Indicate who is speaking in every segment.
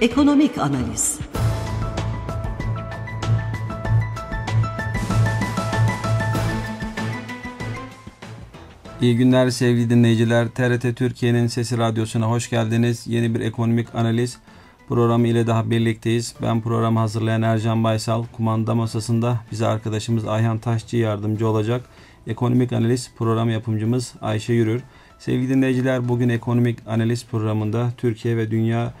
Speaker 1: Ekonomik analiz.
Speaker 2: İyi günler sevgili dinleyiciler. TRT Türkiye'nin Sesi Radyosu'na hoş geldiniz. Yeni bir ekonomik analiz programı ile daha birlikteyiz. Ben programı hazırlayan Ercan Baysal. Kumanda masasında bize arkadaşımız Ayhan Taşçı yardımcı olacak. Ekonomik analiz program yapımcımız Ayşe Yürür. Sevgili dinleyiciler bugün ekonomik analiz programında Türkiye ve dünya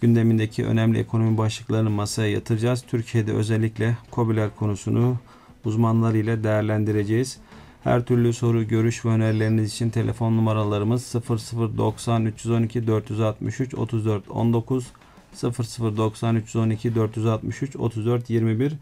Speaker 2: gündemindeki önemli ekonomi başlıklarını masaya yatıracağız. Türkiye'de özellikle COBİ'ler konusunu uzmanlar ile değerlendireceğiz. Her türlü soru, görüş ve önerileriniz için telefon numaralarımız 0090 312 463 34 19 0090 312 463 34 21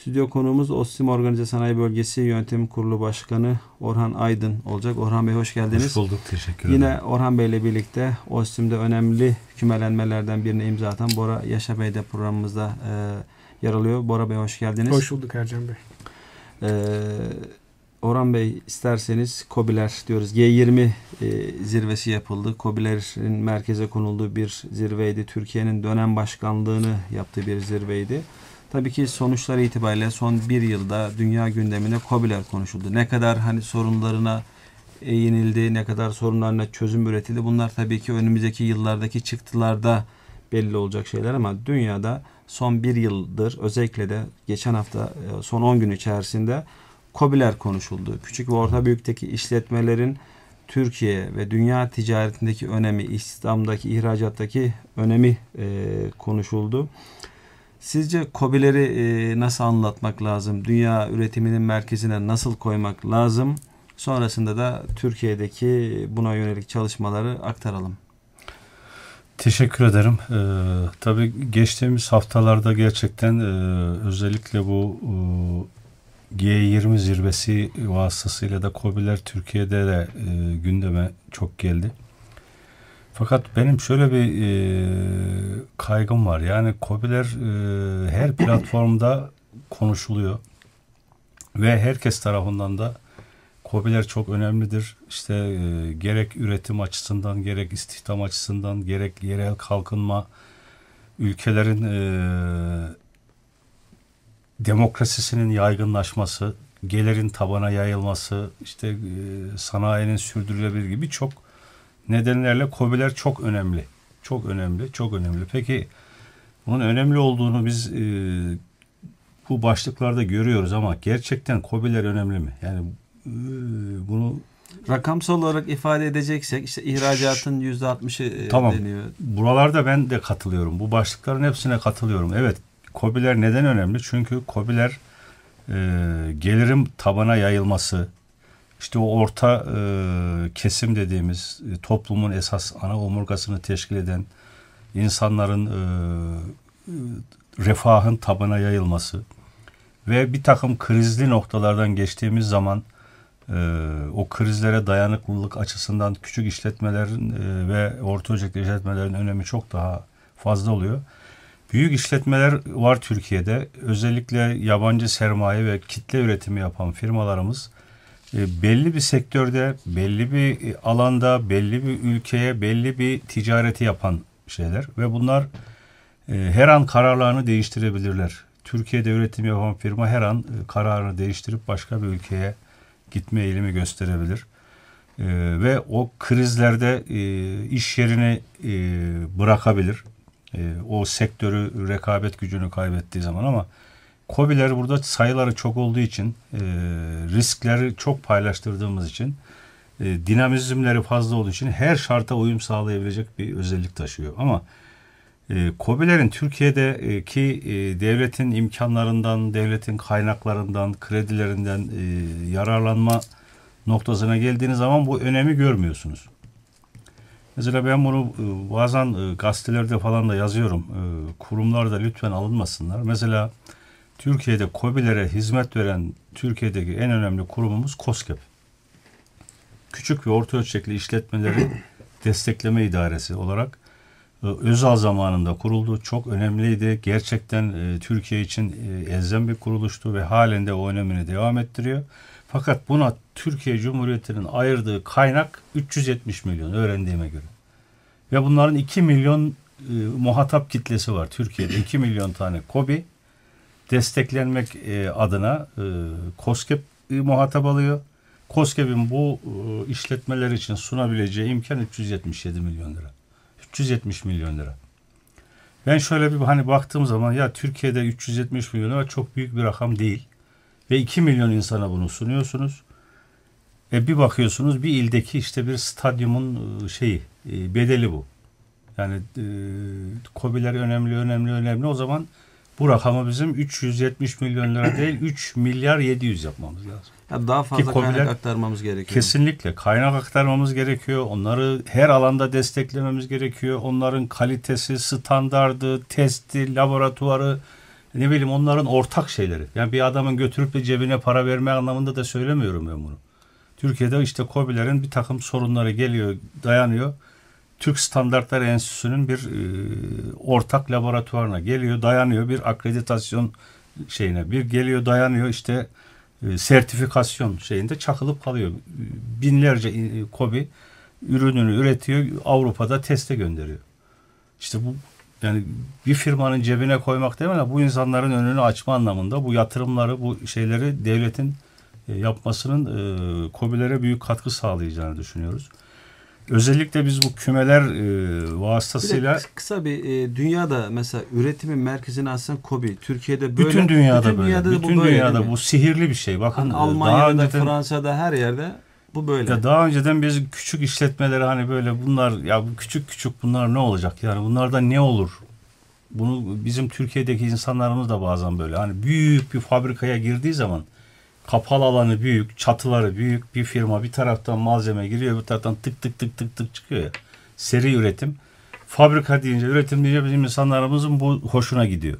Speaker 2: Stüdyo konuğumuz Ostim Organize Sanayi Bölgesi Yönetim Kurulu Başkanı Orhan Aydın olacak. Orhan Bey hoş geldiniz. Hoş bulduk. Teşekkür ederim. Yine Orhan Bey ile birlikte Ostim'de önemli kümelenmelerden birine imza atan Bora Yaşa Bey de programımızda e, yer alıyor. Bora Bey hoş geldiniz. Hoş bulduk Ercan Bey. Eee Orhan Bey isterseniz Kobiler diyoruz. G20 e, zirvesi yapıldı. Kobiler'in merkeze konulduğu bir zirveydi. Türkiye'nin dönem başkanlığını yaptığı bir zirveydi. Tabii ki sonuçları itibariyle son bir yılda dünya gündeminde Kobiler konuşuldu. Ne kadar hani sorunlarına yenildi, ne kadar sorunlarına çözüm üretildi. Bunlar tabii ki önümüzdeki yıllardaki çıktılarda belli olacak şeyler ama dünyada son bir yıldır özellikle de geçen hafta e, son 10 gün içerisinde Kobiler konuşuldu. Küçük ve orta büyükteki işletmelerin Türkiye ve dünya ticaretindeki önemi, İslam'daki ihracattaki önemi e, konuşuldu. Sizce kobileri e, nasıl anlatmak lazım? Dünya üretiminin merkezine nasıl koymak lazım? Sonrasında da Türkiye'deki buna yönelik çalışmaları
Speaker 3: aktaralım. Teşekkür ederim. Ee, tabii geçtiğimiz haftalarda gerçekten e, özellikle bu e, G20 zirvesi vasıtasıyla da COBİ'ler Türkiye'de de e, gündeme çok geldi. Fakat benim şöyle bir e, kaygım var. Yani COBİ'ler e, her platformda konuşuluyor. Ve herkes tarafından da COBİ'ler çok önemlidir. İşte e, gerek üretim açısından, gerek istihdam açısından, gerek yerel kalkınma, ülkelerin e, demokrasisinin yaygınlaşması, gelirin tabana yayılması, işte e, sanayinin sürdürülebilir gibi çok nedenlerle COBİ'ler çok önemli. Çok önemli, çok önemli. Peki bunun önemli olduğunu biz e, bu başlıklarda görüyoruz ama gerçekten COBİ'ler önemli mi? Yani e, bunu
Speaker 2: rakamsal olarak ifade edeceksek işte ihracatın yüzde altmışı tamam. deniyor.
Speaker 3: Buralarda ben de katılıyorum. Bu başlıkların hepsine katılıyorum. Evet Kobiler neden önemli? Çünkü kobiler e, gelirim tabana yayılması, işte o orta e, kesim dediğimiz e, toplumun esas ana omurgasını teşkil eden insanların e, e, refahın tabana yayılması ve bir takım krizli noktalardan geçtiğimiz zaman e, o krizlere dayanıklılık açısından küçük işletmelerin e, ve orta ölçekli işletmelerin önemi çok daha fazla oluyor. Büyük işletmeler var Türkiye'de. Özellikle yabancı sermaye ve kitle üretimi yapan firmalarımız e, belli bir sektörde, belli bir e, alanda, belli bir ülkeye, belli bir ticareti yapan şeyler ve bunlar e, her an kararlarını değiştirebilirler. Türkiye'de üretim yapan firma her an kararını değiştirip başka bir ülkeye gitme eğilimi gösterebilir. Ve o krizlerde iş yerini bırakabilir e, o sektörü rekabet gücünü kaybettiği zaman ama COBİ'ler burada sayıları çok olduğu için e, riskleri çok paylaştırdığımız için e, dinamizmleri fazla olduğu için her şarta uyum sağlayabilecek bir özellik taşıyor. Ama e, COBİ'lerin Türkiye'deki e, devletin imkanlarından, devletin kaynaklarından, kredilerinden e, yararlanma noktasına geldiğiniz zaman bu önemi görmüyorsunuz. Mesela ben bunu e, bazen e, gazetelerde falan da yazıyorum. E, Kurumlarda lütfen alınmasınlar. Mesela Türkiye'de COBİ'lere hizmet veren Türkiye'deki en önemli kurumumuz COSGAP. Küçük ve orta ölçekli işletmeleri destekleme idaresi olarak Özal zamanında kuruldu. Çok önemliydi. Gerçekten Türkiye için elzem bir kuruluştu ve halen de o önemini devam ettiriyor. Fakat buna Türkiye Cumhuriyeti'nin ayırdığı kaynak 370 milyon öğrendiğime göre. Ve bunların 2 milyon e, muhatap kitlesi var Türkiye'de. 2 milyon tane kobi desteklenmek e, adına e, COSGAP e, muhatap alıyor. COSGAP'in bu e, işletmeler için sunabileceği imkan 377 milyon lira. 370 milyon lira. Ben şöyle bir hani baktığım zaman ya Türkiye'de 370 milyon lira çok büyük bir rakam değil. Ve 2 milyon insana bunu sunuyorsunuz. E bir bakıyorsunuz bir ildeki işte bir stadyumun e, şeyi e, bedeli bu. Yani e, kobiler önemli önemli önemli o zaman bu rakamı bizim 370 milyon lira değil 3 milyar 700 yapmamız lazım. Ya daha fazla Ki kobiler, kaynak aktarmamız gerekiyor. Kesinlikle kaynak aktarmamız gerekiyor. Onları her alanda desteklememiz gerekiyor. Onların kalitesi, standardı, testi, laboratuvarı ne bileyim onların ortak şeyleri. Yani bir adamın götürüp de cebine para verme anlamında da söylemiyorum ben bunu. Türkiye'de işte COBİ'lerin bir takım sorunları geliyor, dayanıyor. Türk standartlar Enstitüsü'nün bir e, ortak laboratuvarına geliyor, dayanıyor bir akreditasyon şeyine. Bir geliyor, dayanıyor işte e, sertifikasyon şeyinde çakılıp kalıyor. Binlerce e, COBİ ürününü üretiyor, Avrupa'da teste gönderiyor. İşte bu yani bir firmanın cebine koymak değil mi? Bu insanların önünü açma anlamında bu yatırımları, bu şeyleri devletin e, yapmasının e, kobi'lere büyük katkı sağlayacağını düşünüyoruz. Özellikle biz bu kümeler e, vasıtasıyla... Bir kısa bir e, dünyada mesela üretimin merkezini aslında kobi. Türkiye'de böyle. Bütün dünyada bütün böyle. Dünyada bütün bu böyle, bu sihirli bir şey. Bakın hani Almanya'da, önceden,
Speaker 2: Fransa'da her
Speaker 3: yerde bu böyle. Ya daha önceden biz küçük işletmelere hani böyle bunlar ya bu küçük küçük bunlar ne olacak? Yani bunlarda ne olur? Bunu bizim Türkiye'deki insanlarımız da bazen böyle hani büyük bir fabrikaya girdiği zaman kapalı alanı büyük, çatıları büyük bir firma bir taraftan malzeme giriyor, bir taraftan tık tık tık tık tık çıkıyor ya. Seri üretim. Fabrika deyince, üretim deyince bizim insanlarımızın bu hoşuna gidiyor.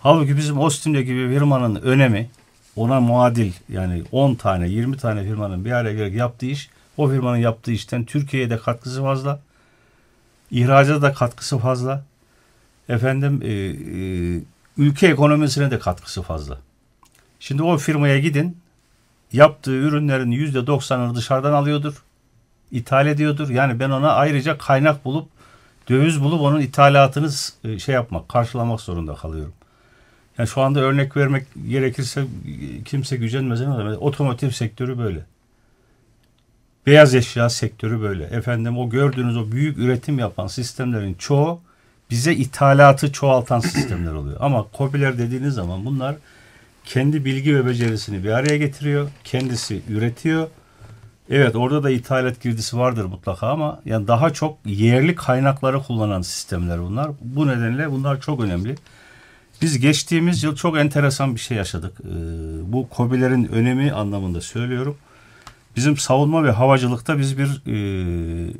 Speaker 3: Halbuki bizim Ostim'deki bir firmanın önemi ona muadil yani 10 tane 20 tane firmanın bir araya gelip yaptığı iş o firmanın yaptığı işten Türkiye'ye de katkısı fazla. İhracata da katkısı fazla. Efendim e, e, ülke ekonomisine de katkısı fazla. Şimdi o firmaya gidin yaptığı ürünlerin yüzde doksanını dışarıdan alıyordur. ithal ediyordur. Yani ben ona ayrıca kaynak bulup döviz bulup onun ithalatını e, şey yapmak, karşılamak zorunda kalıyorum. Yani şu anda örnek vermek gerekirse kimse gücenmez ama otomotiv sektörü böyle. Beyaz eşya sektörü böyle. Efendim o gördüğünüz o büyük üretim yapan sistemlerin çoğu bize ithalatı çoğaltan sistemler oluyor. Ama kopiler dediğiniz zaman bunlar kendi bilgi ve becerisini bir araya getiriyor. Kendisi üretiyor. Evet orada da ithalat girdisi vardır mutlaka ama yani daha çok yerli kaynakları kullanan sistemler bunlar. Bu nedenle bunlar çok önemli. Biz geçtiğimiz yıl çok enteresan bir şey yaşadık. Ee, bu kobilerin önemi anlamında söylüyorum. Bizim savunma ve havacılıkta biz bir e,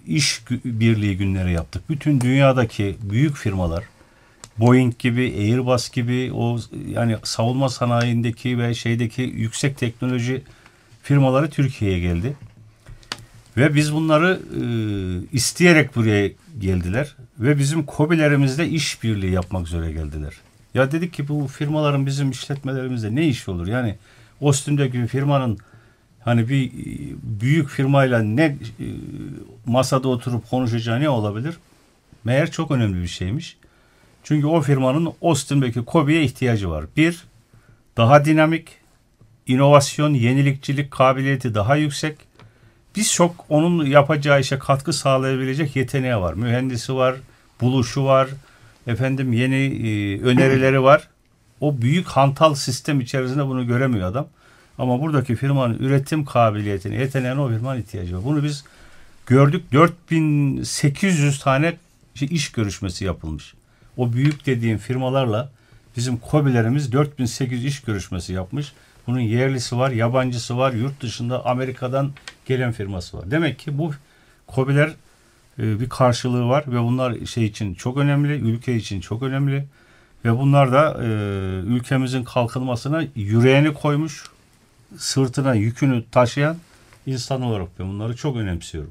Speaker 3: iş birliği günleri yaptık. Bütün dünyadaki büyük firmalar, Boeing gibi, Airbus gibi o yani savunma sanayindeki ve şeydeki yüksek teknoloji firmaları Türkiye'ye geldi. Ve biz bunları e, isteyerek buraya geldiler ve bizim kobilerimizle iş birliği yapmak üzere geldiler. Ya dedik ki bu firmaların bizim işletmelerimizde ne iş olur? Yani Ostim'deki bir firmanın hani bir e, büyük firmayla ne e, masada oturup konuşacağı ne olabilir? Meğer çok önemli bir şeymiş. Çünkü o firmanın Austin'deki Kobi'ye ihtiyacı var. Bir, daha dinamik, inovasyon, yenilikçilik kabiliyeti daha yüksek. Biz çok onun yapacağı işe katkı sağlayabilecek yeteneği var. Mühendisi var, buluşu var, Efendim yeni e, önerileri var. O büyük hantal sistem içerisinde bunu göremiyor adam. Ama buradaki firmanın üretim kabiliyetini, yeteneğine o firmanın ihtiyacı var. Bunu biz gördük. 4800 tane şey, iş görüşmesi yapılmış. O büyük dediğim firmalarla bizim kobilerimiz 4800 iş görüşmesi yapmış. Bunun yerlisi var, yabancısı var, yurt dışında Amerika'dan gelen firması var. Demek ki bu kobiler e, bir karşılığı var ve bunlar şey için çok önemli, ülke için çok önemli ve bunlar da e, ülkemizin kalkınmasına yüreğini koymuş, sırtına yükünü taşıyan insan olarak ben bunları çok önemsiyorum.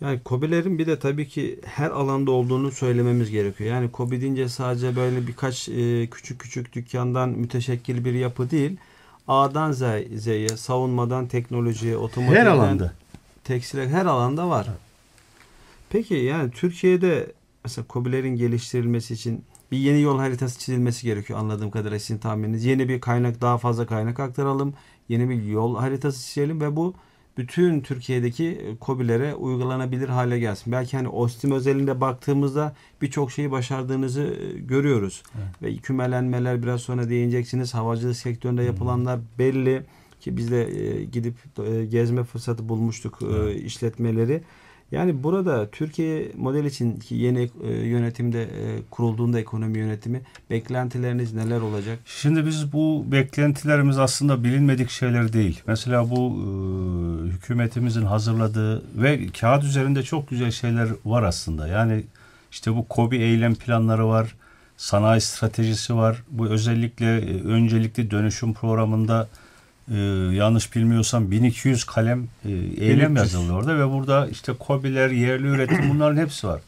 Speaker 2: Yani kobilerin bir de tabii ki her alanda olduğunu söylememiz gerekiyor. Yani kobi deyince sadece böyle birkaç e, küçük küçük dükkandan müteşekkil bir yapı değil. A'dan Z'ye, savunmadan teknolojiye, otomotivden, her alanda. tekstile her alanda var. Evet. Peki yani Türkiye'de mesela COBİ'lerin geliştirilmesi için bir yeni yol haritası çizilmesi gerekiyor anladığım kadarıyla sizin tahmininiz. Yeni bir kaynak daha fazla kaynak aktaralım. Yeni bir yol haritası çizelim ve bu bütün Türkiye'deki COBİ'lere e, uygulanabilir hale gelsin. Belki hani Ostim özelinde baktığımızda birçok şeyi başardığınızı e, görüyoruz. Evet. Ve kümelenmeler biraz sonra değineceksiniz. Havacılık sektöründe yapılanlar belli ki biz de e, gidip gezme fırsatı bulmuştuk evet. işletmeleri. Yani burada Türkiye model için yeni e, yönetimde e, kurulduğunda ekonomi yönetimi beklentileriniz neler olacak?
Speaker 3: Şimdi biz bu beklentilerimiz aslında bilinmedik şeyler değil. Mesela bu e, hükümetimizin hazırladığı ve kağıt üzerinde çok güzel şeyler var aslında. Yani işte bu Kobi eylem planları var, sanayi stratejisi var. Bu özellikle e, öncelikli dönüşüm programında e, yanlış bilmiyorsam 1200 kalem e, eylem yazıldı orada ve burada işte kobiler, yerli üretim bunların hepsi var.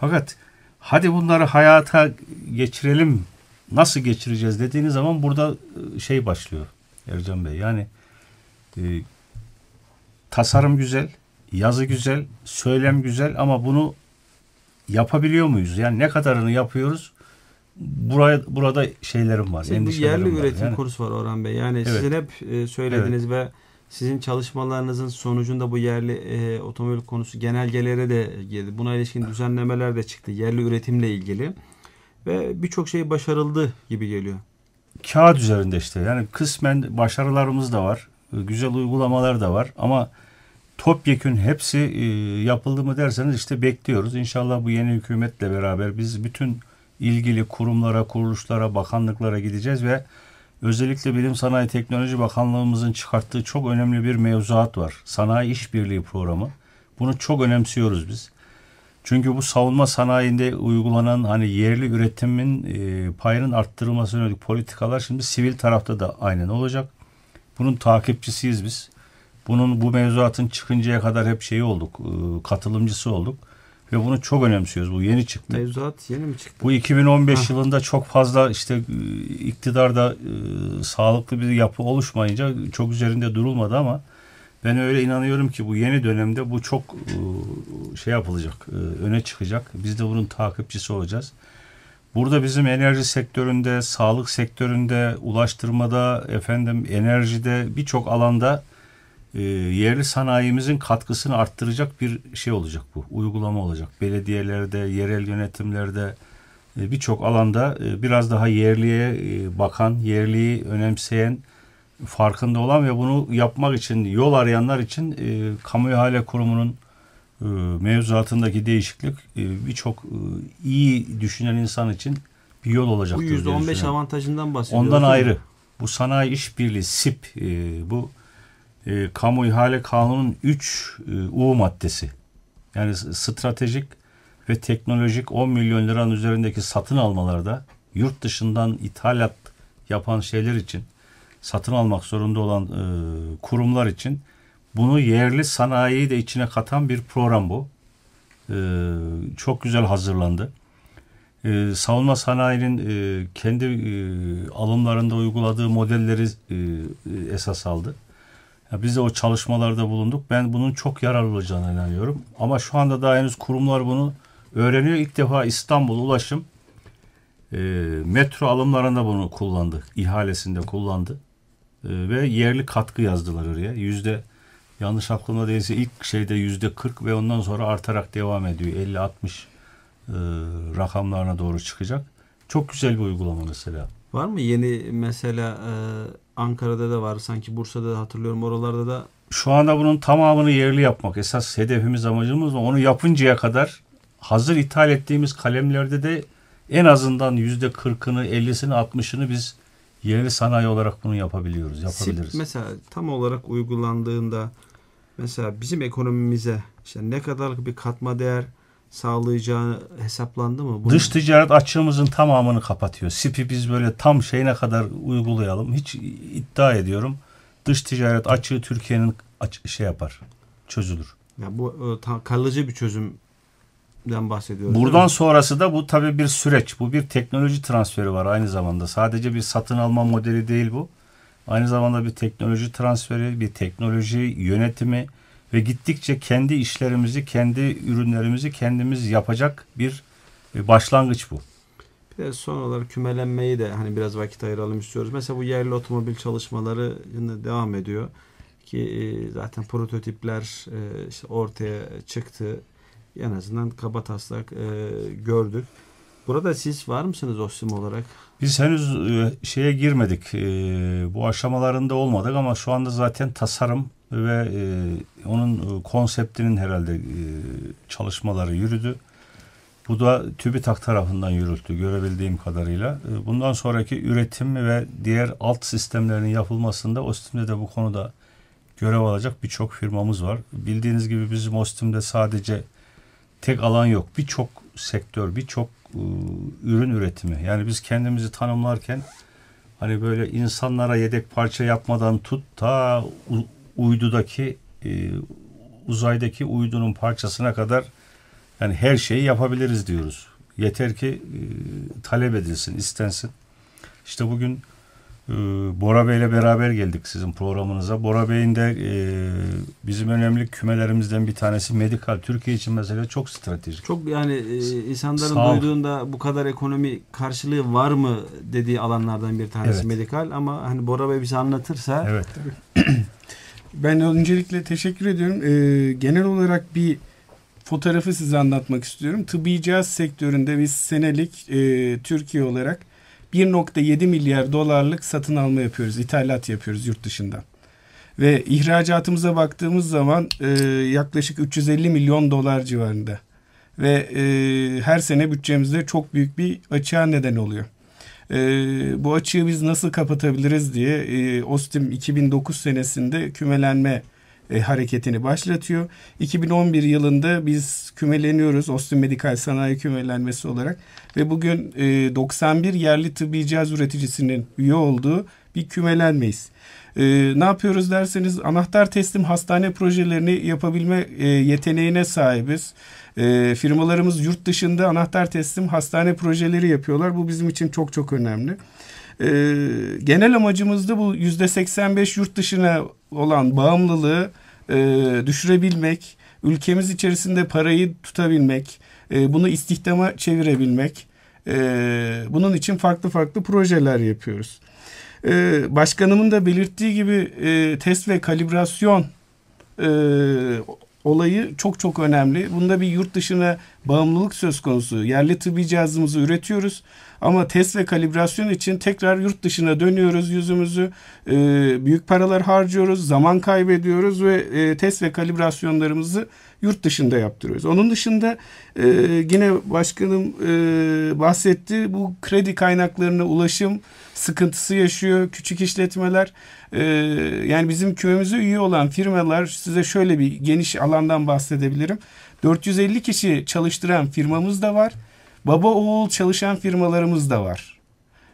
Speaker 3: Fakat hadi bunları hayata geçirelim nasıl geçireceğiz dediğiniz zaman burada e, şey başlıyor Ercan Bey yani e, tasarım güzel, yazı güzel, söylem güzel ama bunu yapabiliyor muyuz? Yani ne kadarını yapıyoruz buraya burada şeylerim var. Sizin yerli var. üretim yani,
Speaker 2: kursu var Orhan Bey. Yani evet. sizin hep e, söylediğiniz evet. ve sizin çalışmalarınızın sonucunda bu yerli e, otomobil konusu genelgelere de girdi. Buna ilişkin düzenlemeler de çıktı. Yerli üretimle ilgili. Ve birçok şey başarıldı
Speaker 3: gibi geliyor. Kağıt üzerinde işte. Yani kısmen başarılarımız da var. E, güzel uygulamalar da var. Ama topyekün hepsi e, yapıldı mı derseniz işte bekliyoruz. İnşallah bu yeni hükümetle beraber biz bütün ilgili kurumlara, kuruluşlara, bakanlıklara gideceğiz ve özellikle Bilim Sanayi Teknoloji Bakanlığımızın çıkarttığı çok önemli bir mevzuat var. Sanayi İşbirliği Programı. Bunu çok önemsiyoruz biz. Çünkü bu savunma sanayinde uygulanan hani yerli üretimin e, payının arttırılmasına yönelik politikalar şimdi sivil tarafta da aynen olacak. Bunun takipçisiyiz biz. Bunun bu mevzuatın çıkıncaya kadar hep şeyi olduk, e, katılımcısı olduk ve bunu çok önemsiyoruz. Bu yeni çıktı. Mevzuat yeni mi çıktı? Bu 2015 ha. yılında çok fazla işte e, iktidarda e, sağlıklı bir yapı oluşmayınca çok üzerinde durulmadı ama ben öyle inanıyorum ki bu yeni dönemde bu çok e, şey yapılacak, e, öne çıkacak. Biz de bunun takipçisi olacağız. Burada bizim enerji sektöründe, sağlık sektöründe, ulaştırmada, efendim enerjide birçok alanda e, yerli sanayimizin katkısını arttıracak bir şey olacak bu. Uygulama olacak. Belediyelerde, yerel yönetimlerde e, birçok alanda e, biraz daha yerliye bakan, yerliyi önemseyen, farkında olan ve bunu yapmak için yol arayanlar için Kamu İhale Kurumu'nun mevzuatındaki değişiklik birçok iyi düşünen insan için bir yol olacak. Bu %15 avantajından bahsediyoruz. Ondan ayrı. Bu sanayi işbirliği SIP e, bu e, kamu ihale kanunun 3 e, U maddesi yani stratejik ve teknolojik 10 milyon liranın üzerindeki satın almalarda yurt dışından ithalat yapan şeyler için satın almak zorunda olan e, kurumlar için bunu yerli sanayiyi de içine katan bir program bu. E, çok güzel hazırlandı. E, savunma sanayinin e, kendi e, alımlarında uyguladığı modelleri e, e esas aldı. Ya biz de o çalışmalarda bulunduk. Ben bunun çok yararlı olacağını inanıyorum. Ama şu anda daha henüz kurumlar bunu öğreniyor. İlk defa İstanbul Ulaşım e, metro alımlarında bunu kullandı. İhalesinde kullandı. E, ve yerli katkı yazdılar oraya. Yüzde yanlış aklımda değilse ilk şeyde yüzde 40 ve ondan sonra artarak devam ediyor. 50-60 e, rakamlarına doğru çıkacak. Çok güzel bir uygulama mesela.
Speaker 2: Var mı yeni mesela e, Ankara'da da var sanki Bursa'da da hatırlıyorum
Speaker 3: oralarda da. Şu anda bunun tamamını yerli yapmak esas hedefimiz amacımız onu yapıncaya kadar hazır ithal ettiğimiz kalemlerde de en azından yüzde kırkını, ellisini, altmışını biz yerli sanayi olarak bunu yapabiliyoruz, yapabiliriz.
Speaker 2: Sip mesela tam olarak uygulandığında mesela bizim ekonomimize işte ne kadar bir katma değer sağlayacağı hesaplandı mı? Bunu... Dış
Speaker 3: ticaret açığımızın tamamını kapatıyor. Sipi biz böyle tam şeyine kadar uygulayalım. Hiç iddia ediyorum. Dış ticaret açığı Türkiye'nin aç şey yapar. Çözülür. Ya bu e, kalıcı bir çözümden
Speaker 2: den bahsediyoruz. Buradan
Speaker 3: sonrası da bu tabii bir süreç. Bu bir teknoloji transferi var aynı zamanda. Sadece bir satın alma modeli değil bu. Aynı zamanda bir teknoloji transferi, bir teknoloji yönetimi, ve gittikçe kendi işlerimizi, kendi ürünlerimizi kendimiz yapacak bir e, başlangıç bu.
Speaker 2: Bir de son olarak kümelenmeyi de hani biraz vakit ayıralım istiyoruz. Mesela bu yerli otomobil çalışmaları yine devam ediyor ki e, zaten prototipler e, işte ortaya çıktı. En azından
Speaker 3: kaba taslak gördük. Burada siz var mısınız OSİM olarak? Biz henüz e, şeye girmedik. E, bu aşamalarında olmadık ama şu anda zaten tasarım ve e, onun konseptinin herhalde çalışmaları yürüdü. Bu da TÜBİTAK tarafından yürüttü görebildiğim kadarıyla. Bundan sonraki üretim ve diğer alt sistemlerin yapılmasında OSTİM'de de bu konuda görev alacak birçok firmamız var. Bildiğiniz gibi bizim OSTİM'de sadece tek alan yok. Birçok sektör, birçok e, ürün üretimi. Yani biz kendimizi tanımlarken hani böyle insanlara yedek parça yapmadan tut ta uydudaki e, uzaydaki uydunun parçasına kadar yani her şeyi yapabiliriz diyoruz. Yeter ki e, talep edilsin, istensin. İşte bugün ee, Bora Bey ile beraber geldik sizin programınıza. Bora Bey'in de e, bizim önemli kümelerimizden bir tanesi medikal. Türkiye için mesela çok stratejik.
Speaker 2: Çok yani e, insanların Sağ duyduğunda bu kadar ekonomi karşılığı var mı
Speaker 1: dediği alanlardan bir tanesi evet. medikal. Ama hani Bora Bey bize anlatırsa. Evet. ben öncelikle teşekkür ediyorum. E, genel olarak bir fotoğrafı size anlatmak istiyorum. Tıbbi cihaz sektöründe biz senelik e, Türkiye olarak 1.7 milyar dolarlık satın alma yapıyoruz. ithalat yapıyoruz yurt dışından. Ve ihracatımıza baktığımız zaman e, yaklaşık 350 milyon dolar civarında. Ve e, her sene bütçemizde çok büyük bir açığa neden oluyor. E, bu açığı biz nasıl kapatabiliriz diye e, OSTİM 2009 senesinde kümelenme e, hareketini başlatıyor. 2011 yılında biz kümeleniyoruz Ostim Medikal Sanayi Kümelenmesi olarak ve bugün e, 91 yerli tıbbi cihaz üreticisinin üye olduğu bir kümelenmeyiz. E, ne yapıyoruz derseniz anahtar teslim hastane projelerini yapabilme e, yeteneğine sahibiz. E, firmalarımız yurt dışında anahtar teslim hastane projeleri yapıyorlar. Bu bizim için çok çok önemli. E, genel amacımızda bu yüzde 85 yurt dışına olan bağımlılığı e, düşürebilmek, ülkemiz içerisinde parayı tutabilmek, e, bunu istihdama çevirebilmek. E, bunun için farklı farklı projeler yapıyoruz. E, başkanımın da belirttiği gibi e, test ve kalibrasyon e, olayı çok çok önemli. Bunda bir yurt dışına bağımlılık söz konusu. Yerli tıbbi cihazımızı üretiyoruz ama test ve kalibrasyon için tekrar yurt dışına dönüyoruz yüzümüzü. E, büyük paralar harcıyoruz, zaman kaybediyoruz ve e, test ve kalibrasyonlarımızı yurt dışında yaptırıyoruz. Onun dışında e, yine başkanım e, bahsetti bu kredi kaynaklarına ulaşım sıkıntısı yaşıyor küçük işletmeler. E, yani bizim köyümüze üye olan firmalar size şöyle bir geniş alandan bahsedebilirim. 450 kişi çalıştıran firmamız da var. Baba oğul çalışan firmalarımız da var.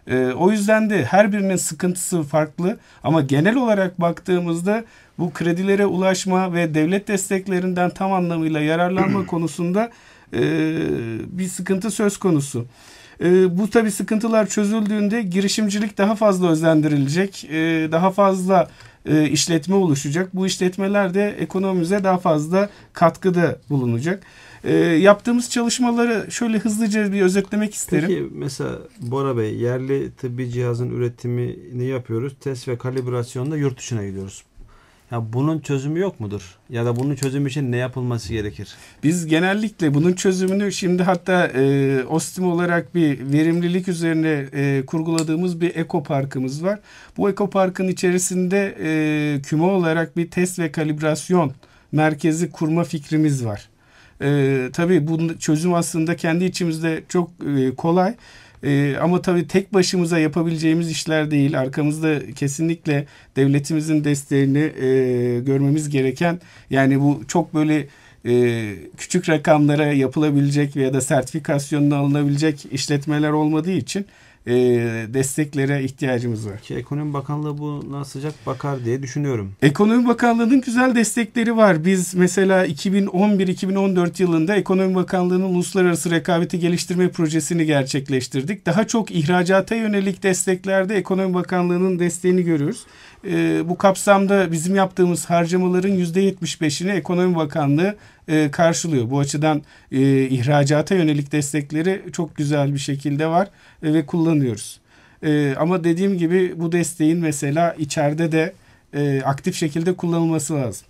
Speaker 1: E, o yüzden de her birinin sıkıntısı farklı ama genel olarak baktığımızda bu kredilere ulaşma ve devlet desteklerinden tam anlamıyla yararlanma konusunda e, bir sıkıntı söz konusu. E, bu tabii sıkıntılar çözüldüğünde girişimcilik daha fazla özendirilecek, E, ee, daha fazla e, işletme oluşacak. Bu işletmeler de ekonomimize daha fazla katkıda bulunacak. E, yaptığımız çalışmaları şöyle hızlıca bir özetlemek isterim. Peki
Speaker 2: mesela Bora Bey yerli tıbbi cihazın üretimini yapıyoruz. Test ve kalibrasyonda yurt dışına gidiyoruz. Ya
Speaker 1: bunun çözümü yok mudur? Ya da bunun çözümü için ne yapılması gerekir? Biz genellikle bunun çözümünü şimdi hatta e, OSTİM olarak bir verimlilik üzerine e, kurguladığımız bir ekoparkımız var. Bu ekoparkın içerisinde e, küme olarak bir test ve kalibrasyon merkezi kurma fikrimiz var. E, tabii bu çözüm aslında kendi içimizde çok e, kolay. E, ama tabii tek başımıza yapabileceğimiz işler değil. Arkamızda kesinlikle devletimizin desteğini e, görmemiz gereken yani bu çok böyle e, küçük rakamlara yapılabilecek veya da sertifikasyonunu alınabilecek işletmeler olmadığı için e, desteklere ihtiyacımız var. Ki Ekonomi Bakanlığı buna sıcak bakar diye düşünüyorum. Ekonomi Bakanlığı'nın güzel destekleri var. Biz mesela 2011-2014 yılında Ekonomi Bakanlığı'nın Uluslararası Rekabeti Geliştirme Projesi'ni gerçekleştirdik. Daha çok ihracata yönelik desteklerde Ekonomi Bakanlığı'nın desteğini görüyoruz. E, bu kapsamda bizim yaptığımız harcamaların %75'ini Ekonomi Bakanlığı e, karşılıyor. Bu açıdan e, ihracata yönelik destekleri çok güzel bir şekilde var e, ve kullanıyoruz. E, ama dediğim gibi bu desteğin mesela içeride de e, aktif şekilde kullanılması lazım.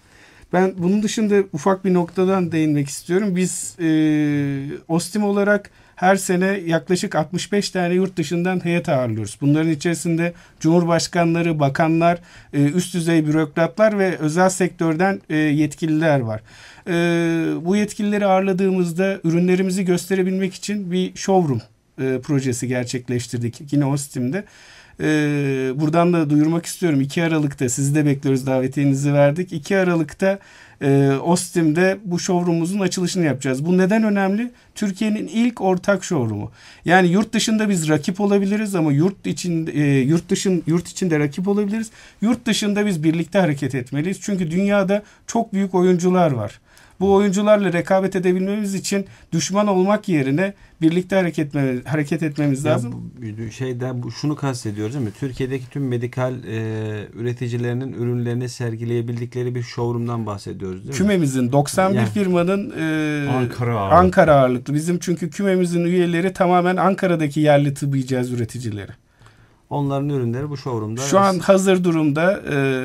Speaker 1: Ben bunun dışında ufak bir noktadan değinmek istiyorum. Biz e, OSTİM olarak her sene yaklaşık 65 tane yurt dışından heyet ağırlıyoruz. Bunların içerisinde cumhurbaşkanları, bakanlar, e, üst düzey bürokratlar ve özel sektörden e, yetkililer var e, bu yetkilileri ağırladığımızda ürünlerimizi gösterebilmek için bir showroom e, projesi gerçekleştirdik yine Ostim'de. E, ee, buradan da duyurmak istiyorum 2 Aralık'ta sizi de bekliyoruz davetinizi verdik. 2 Aralık'ta e, Ostim'de bu showroom'umuzun açılışını yapacağız. Bu neden önemli? Türkiye'nin ilk ortak showroom'u. Yani yurt dışında biz rakip olabiliriz ama yurt için e, yurt dışın yurt içinde rakip olabiliriz. Yurt dışında biz birlikte hareket etmeliyiz. Çünkü dünyada çok büyük oyuncular var. Bu oyuncularla rekabet edebilmemiz için düşman olmak yerine birlikte hareket etmemiz, hareket etmemiz ya lazım.
Speaker 2: Bu, şeyde bu, şunu kastediyoruz değil mi? Türkiye'deki tüm medikal e, üreticilerinin ürünlerini sergileyebildikleri
Speaker 1: bir showroom'dan bahsediyoruz değil mi? Kümemizin 91 yani, firmanın e, Ankara, ağırlıklı. Ankara ağırlıklı. Bizim çünkü kümemizin üyeleri tamamen Ankara'daki yerli tıbbi cihaz üreticileri.
Speaker 2: Onların ürünleri bu showroom'da. Şu an
Speaker 1: hazır durumda. Ee,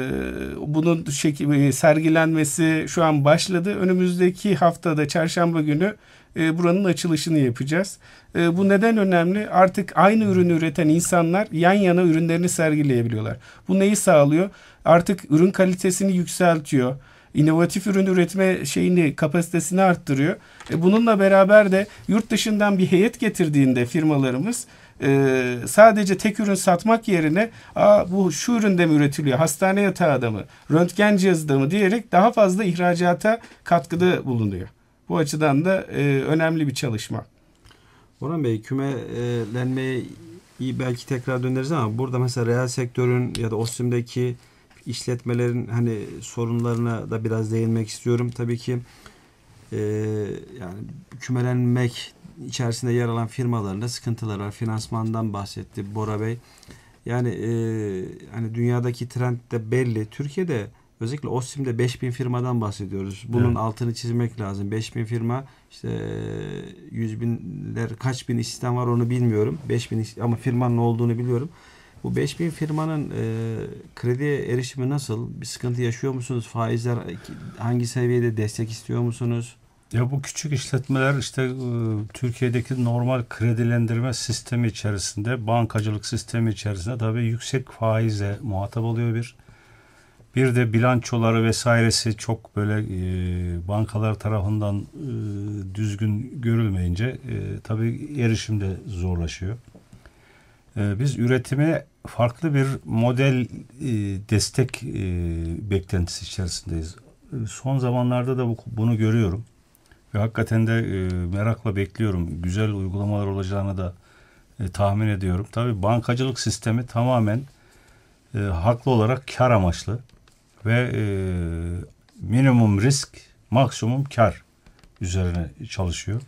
Speaker 1: bunun şekil, e, sergilenmesi şu an başladı. Önümüzdeki haftada çarşamba günü e, buranın açılışını yapacağız. E, bu neden önemli? Artık aynı ürünü üreten insanlar yan yana ürünlerini sergileyebiliyorlar. Bu neyi sağlıyor? Artık ürün kalitesini yükseltiyor inovatif ürün üretme şeyini kapasitesini arttırıyor. bununla beraber de yurt dışından bir heyet getirdiğinde firmalarımız e, sadece tek ürün satmak yerine Aa, bu şu üründe mi üretiliyor hastane yatağı da mı röntgen cihazı da mı diyerek daha fazla ihracata katkıda bulunuyor. Bu açıdan da e, önemli bir çalışma. Orhan Bey kümelenmeye belki tekrar
Speaker 2: döneriz ama burada mesela reel sektörün ya da OSİM'deki işletmelerin hani sorunlarına da biraz değinmek istiyorum. Tabii ki e, yani kümelenmek içerisinde yer alan firmalarında sıkıntılar var. Finansmandan bahsetti Bora Bey. Yani e, hani dünyadaki trend de belli. Türkiye'de özellikle OSİM'de 5000 firmadan bahsediyoruz. Bunun evet. altını çizmek lazım. 5000 firma işte yüz binler kaç bin işten var onu bilmiyorum. 5000 ama firmanın olduğunu biliyorum. Bu 5000 firmanın e, krediye erişimi nasıl? Bir sıkıntı yaşıyor musunuz?
Speaker 3: Faizler hangi seviyede destek istiyor musunuz? Ya bu küçük işletmeler işte e, Türkiye'deki normal kredilendirme sistemi içerisinde, bankacılık sistemi içerisinde tabii yüksek faize muhatap oluyor bir. Bir de bilançoları vesairesi çok böyle e, bankalar tarafından e, düzgün görülmeyince e, tabii erişim de zorlaşıyor. E, biz üretime farklı bir model e, destek e, beklentisi içerisindeyiz. E, son zamanlarda da bu, bunu görüyorum. Ve hakikaten de e, merakla bekliyorum. Güzel uygulamalar olacağını da e, tahmin ediyorum. Tabii bankacılık sistemi tamamen e, haklı olarak kar amaçlı ve e, minimum risk, maksimum kar üzerine çalışıyor.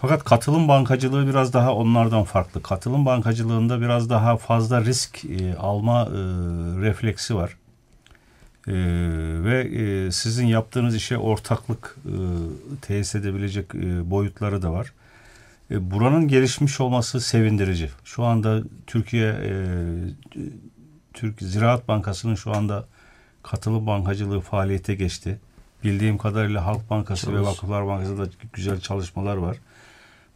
Speaker 3: Fakat katılım bankacılığı biraz daha onlardan farklı. Katılım bankacılığında biraz daha fazla risk e, alma e, refleksi var. Ee, ve e, sizin yaptığınız işe ortaklık e, tesis edebilecek e, boyutları da var. E, buranın gelişmiş olması sevindirici. Şu anda Türkiye e, Türk Ziraat Bankası'nın şu anda katılı bankacılığı faaliyete geçti. Bildiğim kadarıyla Halk Bankası Çalış. ve Vakıflar Bankası'nda güzel çalışmalar var.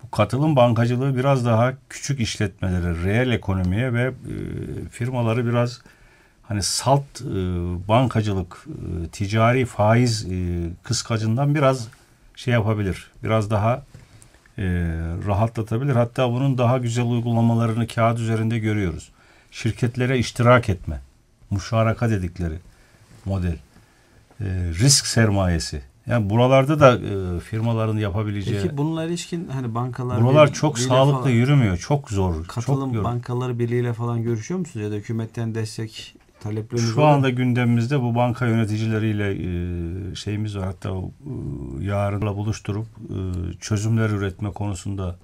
Speaker 3: Bu katılım bankacılığı biraz daha küçük işletmelere, reel ekonomiye ve e, firmaları biraz hani salt e, bankacılık, e, ticari faiz e, kıskacından biraz şey yapabilir. Biraz daha e, rahatlatabilir. Hatta bunun daha güzel uygulamalarını kağıt üzerinde görüyoruz. Şirketlere iştirak etme, muşaraka dedikleri model, e, risk sermayesi. Yani buralarda da e, firmaların yapabileceği. Peki
Speaker 2: bununla ilişkin hani bankalar Buralar bir, çok sağlıklı falan, yürümüyor. Çok zor. Katılım çok bankaları birliğiyle falan görüşüyor musunuz ya da hükümetten destek talepleriniz Şu anda
Speaker 3: mı? gündemimizde bu banka yöneticileriyle e, şeyimiz var. Hatta e, yarınla buluşturup e, çözümler üretme konusunda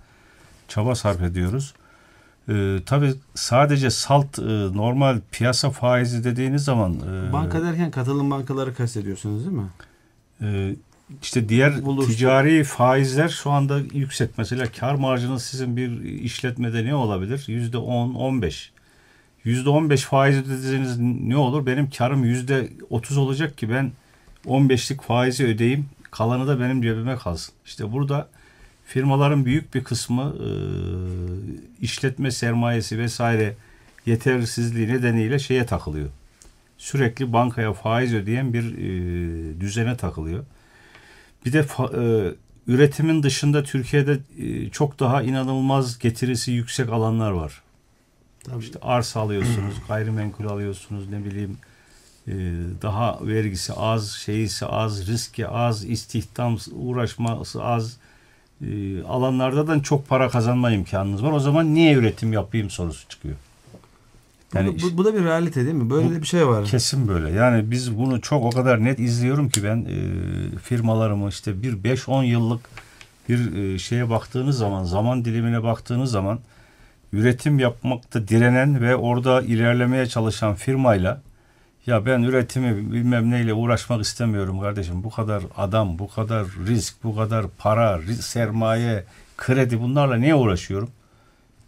Speaker 3: çaba sarf ediyoruz. E, tabii sadece salt e, normal piyasa faizi dediğiniz zaman... E, Banka derken katılım bankaları kastediyorsunuz değil mi? E, işte diğer Bulursun. ticari faizler şu anda yüksek. Mesela kar marjınız sizin bir işletmede ne olabilir? Yüzde on, on beş. %15 faiz ödediğiniz ne olur? Benim karım %30 olacak ki ben 15'lik faizi ödeyeyim, Kalanı da benim cebime kalsın. İşte burada firmaların büyük bir kısmı e, işletme sermayesi vesaire yetersizliği nedeniyle şeye takılıyor. Sürekli bankaya faiz ödeyen bir e, düzene takılıyor. Bir de fa, e, üretimin dışında Türkiye'de e, çok daha inanılmaz getirisi yüksek alanlar var. Tabii. İşte arsa alıyorsunuz, gayrimenkul alıyorsunuz ne bileyim e, daha vergisi az, şeyisi az, riski az, istihdam uğraşması az e, alanlardan çok para kazanma imkanınız var. O zaman niye üretim yapayım sorusu çıkıyor. Yani bu, bu, bu da bir realite değil mi? Böyle bu, de bir şey var. Kesin böyle. Yani biz bunu çok o kadar net izliyorum ki ben e, firmalarımı işte bir 5-10 yıllık bir e, şeye baktığınız zaman, zaman dilimine baktığınız zaman üretim yapmakta direnen ve orada ilerlemeye çalışan firmayla ya ben üretimi bilmem neyle uğraşmak istemiyorum kardeşim. Bu kadar adam, bu kadar risk, bu kadar para, risk, sermaye, kredi bunlarla niye uğraşıyorum?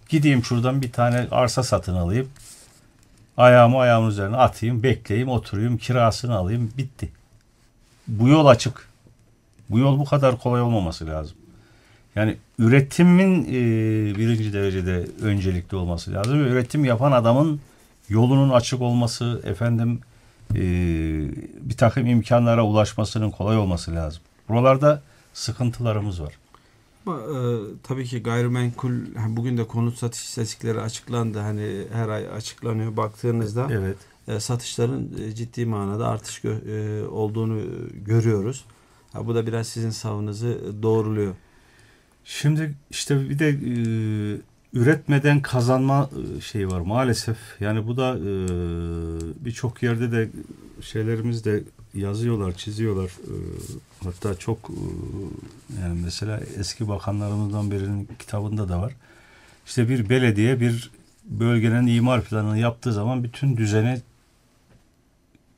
Speaker 3: Gideyim şuradan bir tane arsa satın alayım. Ayağımı ayağımın üzerine atayım, bekleyeyim, oturayım, kirasını alayım. Bitti. Bu yol açık. Bu yol bu kadar kolay olmaması lazım. Yani üretimin e, birinci derecede öncelikli olması lazım. Üretim yapan adamın yolunun açık olması, efendim e, bir takım imkanlara ulaşmasının kolay olması lazım. Buralarda sıkıntılarımız var.
Speaker 2: Ama, e, tabii ki gayrimenkul bugün de konut satış istatistikleri açıklandı. Hani her ay açıklanıyor baktığınızda. Evet. E, satışların e, ciddi manada artış gö- e,
Speaker 3: olduğunu görüyoruz. Ha, bu da biraz sizin savınızı doğruluyor. Şimdi işte bir de e, üretmeden kazanma e, şeyi var maalesef. Yani bu da e, birçok yerde de şeylerimiz de yazıyorlar, çiziyorlar. E, hatta çok e, yani mesela eski bakanlarımızdan birinin kitabında da var. İşte bir belediye bir bölgenin imar planını yaptığı zaman bütün düzeni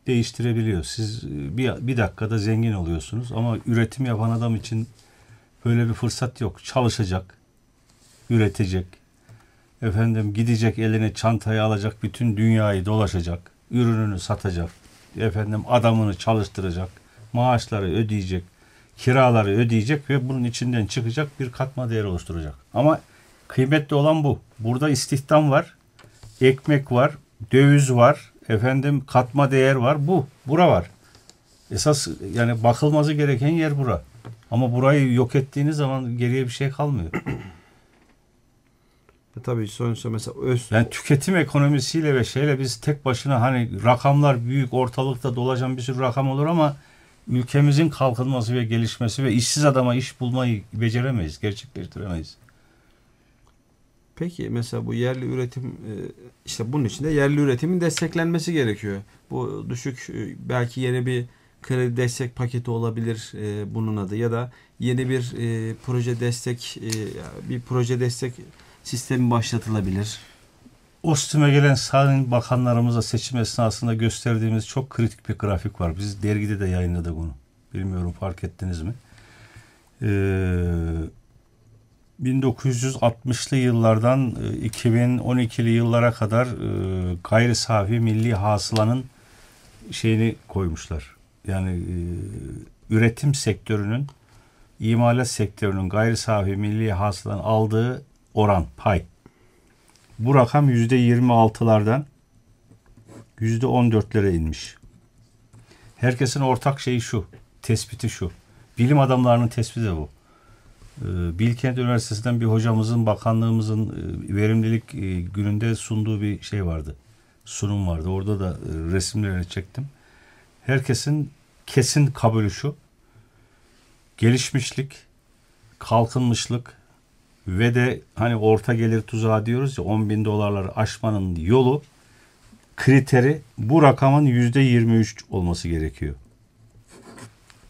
Speaker 3: değiştirebiliyor. Siz e, bir, bir dakikada zengin oluyorsunuz ama üretim yapan adam için Böyle bir fırsat yok. Çalışacak, üretecek, efendim gidecek eline çantayı alacak, bütün dünyayı dolaşacak, ürününü satacak, efendim adamını çalıştıracak, maaşları ödeyecek, kiraları ödeyecek ve bunun içinden çıkacak bir katma değer oluşturacak. Ama kıymetli olan bu. Burada istihdam var, ekmek var, döviz var, efendim katma değer var. Bu, bura var. Esas yani bakılması gereken yer bura. Ama burayı yok ettiğiniz zaman geriye bir şey kalmıyor. E tabii sonuçta mesela öz... Yani tüketim ekonomisiyle ve şeyle biz tek başına hani rakamlar büyük ortalıkta dolaşan bir sürü rakam olur ama ülkemizin kalkınması ve gelişmesi ve işsiz adama iş bulmayı beceremeyiz, gerçekleştiremeyiz. Peki mesela bu yerli üretim e,
Speaker 2: işte bunun için de yerli üretimin desteklenmesi gerekiyor. Bu düşük e, belki yeni bir kredi destek paketi olabilir e, bunun adı ya da yeni bir e, proje destek e, bir proje destek sistemi başlatılabilir.
Speaker 3: OSTİM'e gelen sahne bakanlarımıza seçim esnasında gösterdiğimiz çok kritik bir grafik var. Biz dergide de yayınladık bunu Bilmiyorum fark ettiniz mi? Ee, 1960'lı yıllardan 2012'li e, yıllara kadar e, gayri safi milli hasılanın şeyini koymuşlar yani e, üretim sektörünün imalat sektörünün gayri safi milli hasılan aldığı oran pay. Bu rakam yüzde %26'lardan yüzde %14'lere inmiş. Herkesin ortak şeyi şu, tespiti şu. Bilim adamlarının tespiti bu. E, Bilkent Üniversitesi'nden bir hocamızın, bakanlığımızın e, verimlilik e, gününde sunduğu bir şey vardı. Sunum vardı. Orada da resimlerini çektim herkesin kesin kabulü şu. Gelişmişlik, kalkınmışlık ve de hani orta gelir tuzağı diyoruz ya 10 bin dolarları aşmanın yolu kriteri bu rakamın yüzde 23 olması gerekiyor.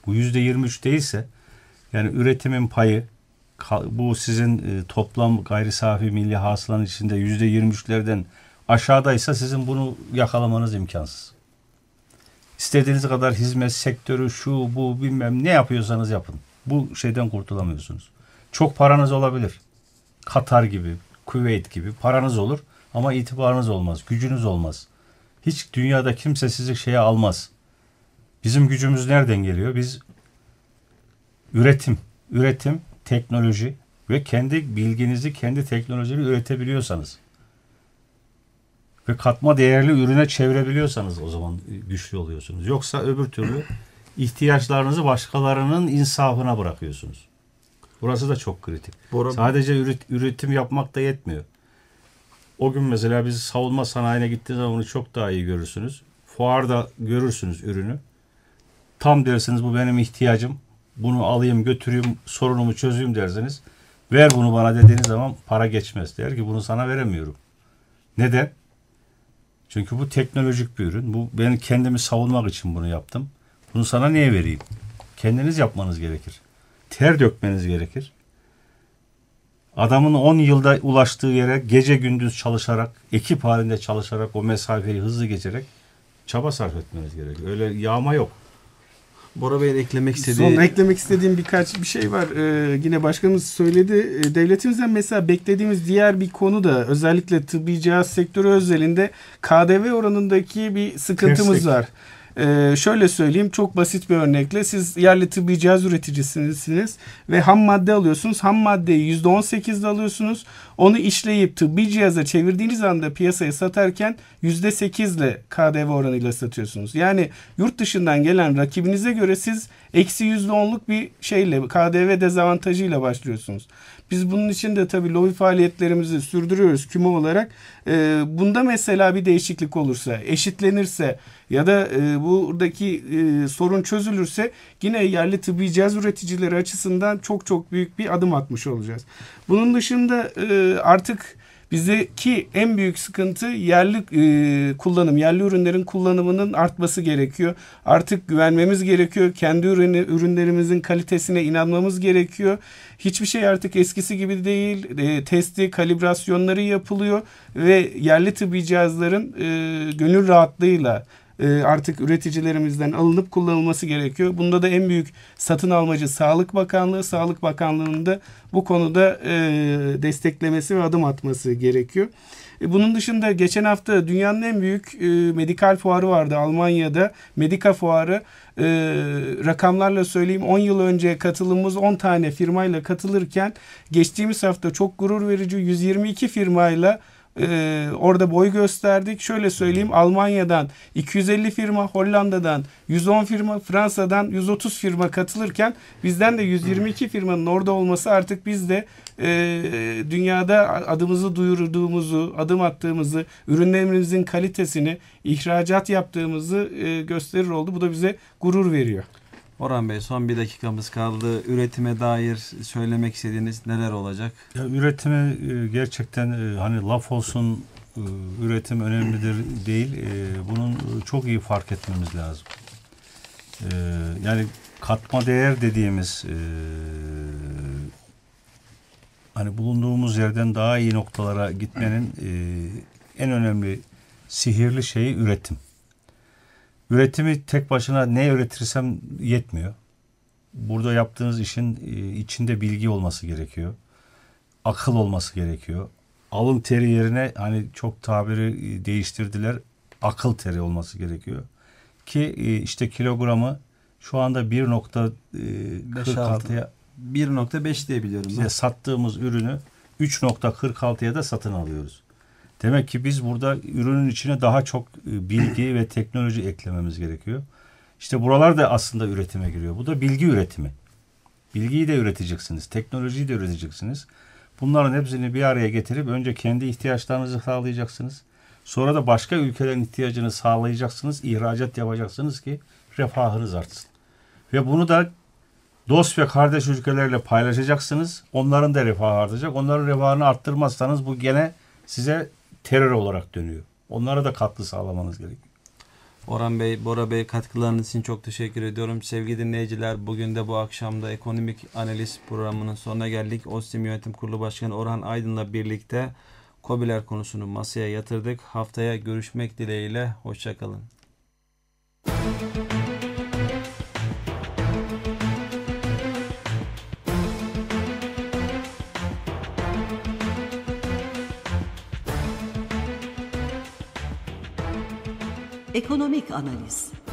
Speaker 3: Bu yüzde 23 değilse yani üretimin payı bu sizin e, toplam gayri safi milli hasılanın içinde yüzde 23'lerden aşağıdaysa sizin bunu yakalamanız imkansız. İstediğiniz kadar hizmet sektörü şu bu bilmem ne yapıyorsanız yapın. Bu şeyden kurtulamıyorsunuz. Çok paranız olabilir. Katar gibi, Kuveyt gibi paranız olur ama itibarınız olmaz, gücünüz olmaz. Hiç dünyada kimse sizi şeye almaz. Bizim gücümüz nereden geliyor? Biz üretim, üretim, teknoloji ve kendi bilginizi, kendi teknolojiyi üretebiliyorsanız ve katma değerli ürüne çevirebiliyorsanız o zaman güçlü oluyorsunuz. Yoksa öbür türlü ihtiyaçlarınızı başkalarının insafına bırakıyorsunuz. Burası da çok kritik. Bora... Sadece üret, üretim yapmak da yetmiyor. O gün mesela biz savunma sanayine gittiğiniz zaman bunu çok daha iyi görürsünüz. Fuarda görürsünüz ürünü. Tam dersiniz bu benim ihtiyacım. Bunu alayım götüreyim sorunumu çözeyim dersiniz. Ver bunu bana dediğiniz zaman para geçmez. Der ki bunu sana veremiyorum. Neden? Çünkü bu teknolojik bir ürün. Bu ben kendimi savunmak için bunu yaptım. Bunu sana niye vereyim? Kendiniz yapmanız gerekir. Ter dökmeniz gerekir. Adamın 10 yılda ulaştığı yere gece gündüz çalışarak, ekip halinde çalışarak o mesafeyi hızlı geçerek çaba sarf etmeniz gerekir. Öyle yağma yok. Bora Bey'in eklemek istediği... Son
Speaker 1: eklemek istediğim birkaç bir şey var. Ee, yine başkanımız söyledi. Ee, devletimizden mesela beklediğimiz diğer bir konu da özellikle tıbbi cihaz sektörü özelinde KDV oranındaki bir sıkıntımız Kesinlikle. var. Ee, şöyle söyleyeyim çok basit bir örnekle siz yerli tıbbi cihaz üreticisiniz ve ham madde alıyorsunuz. Ham maddeyi %18'de alıyorsunuz. Onu işleyip tıbbi cihaza çevirdiğiniz anda piyasaya satarken %8'le KDV oranıyla satıyorsunuz. Yani yurt dışından gelen rakibinize göre siz eksi %10'luk bir şeyle KDV dezavantajıyla başlıyorsunuz. Biz bunun için de tabii lobi faaliyetlerimizi sürdürüyoruz küme olarak. E, bunda mesela bir değişiklik olursa, eşitlenirse ya da e, buradaki e, sorun çözülürse yine yerli tıbbi cihaz üreticileri açısından çok çok büyük bir adım atmış olacağız. Bunun dışında e, artık Bizdeki en büyük sıkıntı yerli e, kullanım, yerli ürünlerin kullanımının artması gerekiyor. Artık güvenmemiz gerekiyor. Kendi ürünü, ürünlerimizin kalitesine inanmamız gerekiyor. Hiçbir şey artık eskisi gibi değil. E, testi, kalibrasyonları yapılıyor ve yerli tıbbi cihazların e, gönül rahatlığıyla e, artık üreticilerimizden alınıp kullanılması gerekiyor. Bunda da en büyük satın almacı Sağlık Bakanlığı. Sağlık Bakanlığı'nın da bu konuda e, desteklemesi ve adım atması gerekiyor. E, bunun dışında geçen hafta dünyanın en büyük medikal fuarı vardı Almanya'da. Medika fuarı rakamlarla söyleyeyim 10 yıl önce katılımımız 10 tane firmayla katılırken geçtiğimiz hafta çok gurur verici 122 firmayla ee, orada boy gösterdik. Şöyle söyleyeyim hmm. Almanya'dan 250 firma, Hollanda'dan 110 firma, Fransa'dan 130 firma katılırken bizden de 122 firmanın orada olması artık biz de e, dünyada adımızı duyurduğumuzu, adım attığımızı, ürünlerimizin kalitesini, ihracat yaptığımızı e, gösterir oldu. Bu da bize gurur
Speaker 2: veriyor. Orhan Bey son bir dakikamız kaldı. Üretime dair söylemek istediğiniz neler
Speaker 3: olacak? Ya üretime e, gerçekten e, hani laf olsun e, üretim önemlidir değil. Bunun çok iyi fark etmemiz lazım. Yani katma değer dediğimiz hani bulunduğumuz yerden daha iyi noktalara gitmenin en önemli sihirli şeyi üretim üretimi tek başına ne üretirsem yetmiyor. Burada yaptığınız işin e, içinde bilgi olması gerekiyor. Akıl olması gerekiyor. Alın teri yerine hani çok tabiri e, değiştirdiler. Akıl teri olması gerekiyor. Ki e, işte kilogramı şu anda 1.46'ya 1.5 diye biliyorum. Işte sattığımız ürünü 3.46'ya da satın alıyoruz. Demek ki biz burada ürünün içine daha çok e, bilgi ve teknoloji eklememiz gerekiyor. İşte buralar da aslında üretime giriyor. Bu da bilgi üretimi. Bilgiyi de üreteceksiniz, teknolojiyi de üreteceksiniz. Bunların hepsini bir araya getirip önce kendi ihtiyaçlarınızı sağlayacaksınız. Sonra da başka ülkelerin ihtiyacını sağlayacaksınız, ihracat yapacaksınız ki refahınız artsın. Ve bunu da dost ve kardeş ülkelerle paylaşacaksınız. Onların da refahı artacak. Onların refahını arttırmazsanız bu gene size terör olarak dönüyor. Onlara da katkı sağlamanız gerekiyor.
Speaker 2: Orhan Bey, Bora Bey katkılarınız için çok teşekkür ediyorum. Sevgili dinleyiciler bugün de bu akşamda ekonomik analiz programının sonuna geldik. OSTİM Yönetim Kurulu Başkanı Orhan Aydın'la birlikte COBİ'ler konusunu masaya yatırdık. Haftaya görüşmek dileğiyle. Hoşçakalın.
Speaker 3: Müzik
Speaker 1: Ekonomik Analiz